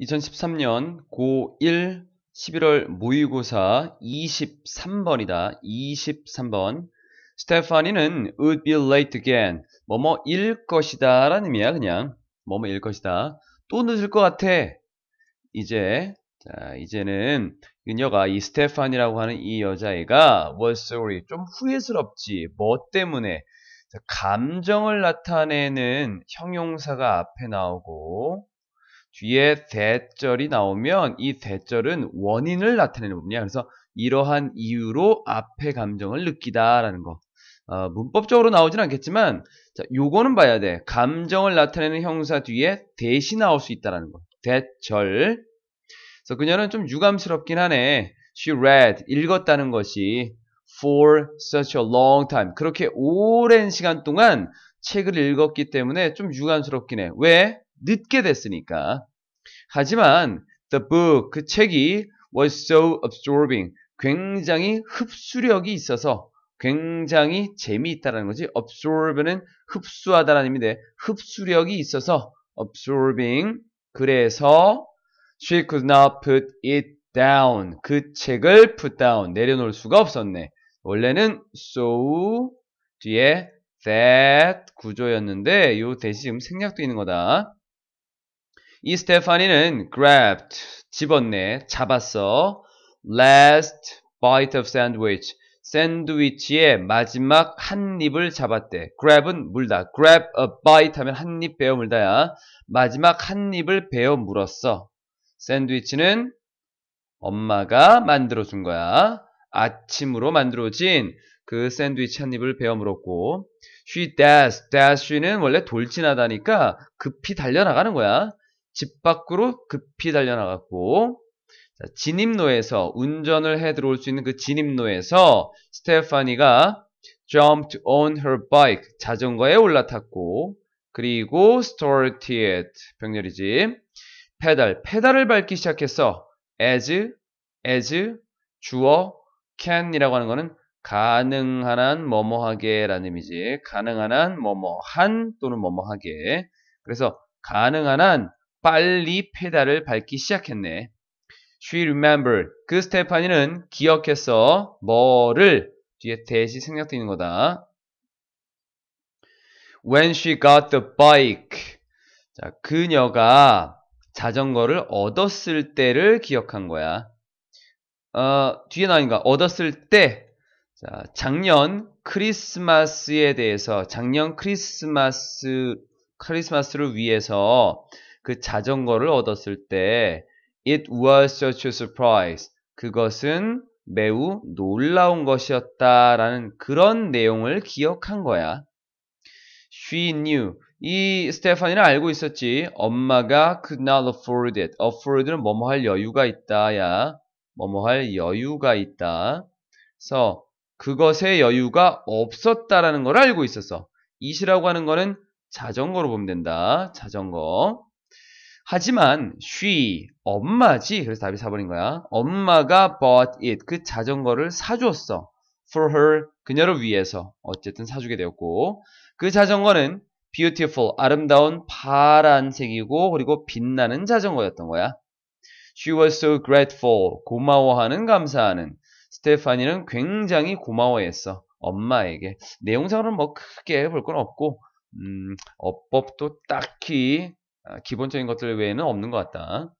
2013년 고1 11월 모의고사 23번이다. 23번. 스테파니는 would be late again. 뭐뭐 일 것이다. 라는 의미야, 그냥. 뭐뭐 일 것이다. 또 늦을 것 같아. 이제, 자, 이제는 그녀가 이 스테파니라고 하는 이 여자애가 was sorry. 좀 후회스럽지. 뭐 때문에. 감정을 나타내는 형용사가 앞에 나오고, 뒤에 대절이 나오면 이 대절은 원인을 나타내는 부분이야. 그래서 이러한 이유로 앞에 감정을 느끼다라는 거. 어, 문법적으로 나오진 않겠지만 자, 요거는 봐야 돼. 감정을 나타내는 형사 뒤에 대시 나올 수 있다라는 거. 대절. 그래서 그녀는 좀 유감스럽긴 하네. She read 읽었다는 것이 for such a long time 그렇게 오랜 시간 동안 책을 읽었기 때문에 좀 유감스럽긴 해. 왜? 늦게 됐으니까. 하지만 the book 그 책이 was so absorbing 굉장히 흡수력이 있어서 굉장히 재미있다라는 거지. absorb는 흡수하다라는 의미인데 흡수력이 있어서 absorbing 그래서 she could not put it down 그 책을 put down 내려놓을 수가 없었네. 원래는 so 뒤에 that 구조였는데 요 대신 생략되어 있는 거다. 이 스테파니는 grabbed, 집었네, 잡았어. last bite of sandwich, 샌드위치의 마지막 한 입을 잡았대. grab은 물다. grab a bite 하면 한 입 베어 물다야. 마지막 한 입을 베어 물었어. 샌드위치는 엄마가 만들어준 거야. 아침으로 만들어진 그 샌드위치 한 입을 베어 물었고 she dashed, dashed는 원래 돌진하다니까 급히 달려나가는 거야. 집 밖으로 급히 달려나갔고 자, 진입로에서 운전을 해 들어올 수 있는 그 진입로에서 스테파니가 jumped on her bike 자전거에 올라탔고 그리고 started 병렬이지 페달 페달을 밟기 시작했어 as as 주어 can이라고 하는 거는 가능한 한 뭐뭐하게 라는 의미지 가능한 한 뭐뭐한 또는 뭐뭐하게 그래서 가능한 한 빨리 페달을 밟기 시작했네. She remembered. 그 스테파니는 기억했어. 뭐를 뒤에 대시 생략되어 는 거다. When she got the bike. 자, 그녀가 자전거를 얻었을 때를 기억한 거야. 어, 뒤에 나오니까 얻었을 때. 자, 작년 크리스마스에 대해서 작년 크리스마스 크리스마스를 위해서 그 자전거를 얻었을 때 It was such a surprise. 그것은 매우 놀라운 것이었다. 라는 그런 내용을 기억한 거야. She knew. 이 스테파니는 알고 있었지. 엄마가 could not afford it. afford는 뭐뭐 할 여유가 있다. 야. 뭐뭐 할 여유가 있다. 그래서 그것의 여유가 없었다라는 걸 알고 있었어. 이시라고 하는 거는 자전거로 보면 된다. 자전거. 하지만 she 엄마지 그래서 답이 4번인 거야 엄마가 bought it 그 자전거를 사주었어 for her 그녀를 위해서 어쨌든 사주게 되었고 그 자전거는 beautiful 아름다운 파란색이고 그리고 빛나는 자전거였던 거야 she was so grateful 고마워하는 감사하는 스테파니는 굉장히 고마워했어 엄마에게 내용상으로는 뭐 크게 볼 건 없고 음, 어법도 딱히 어, 기본적인 것들 외에는 없는 것 같다.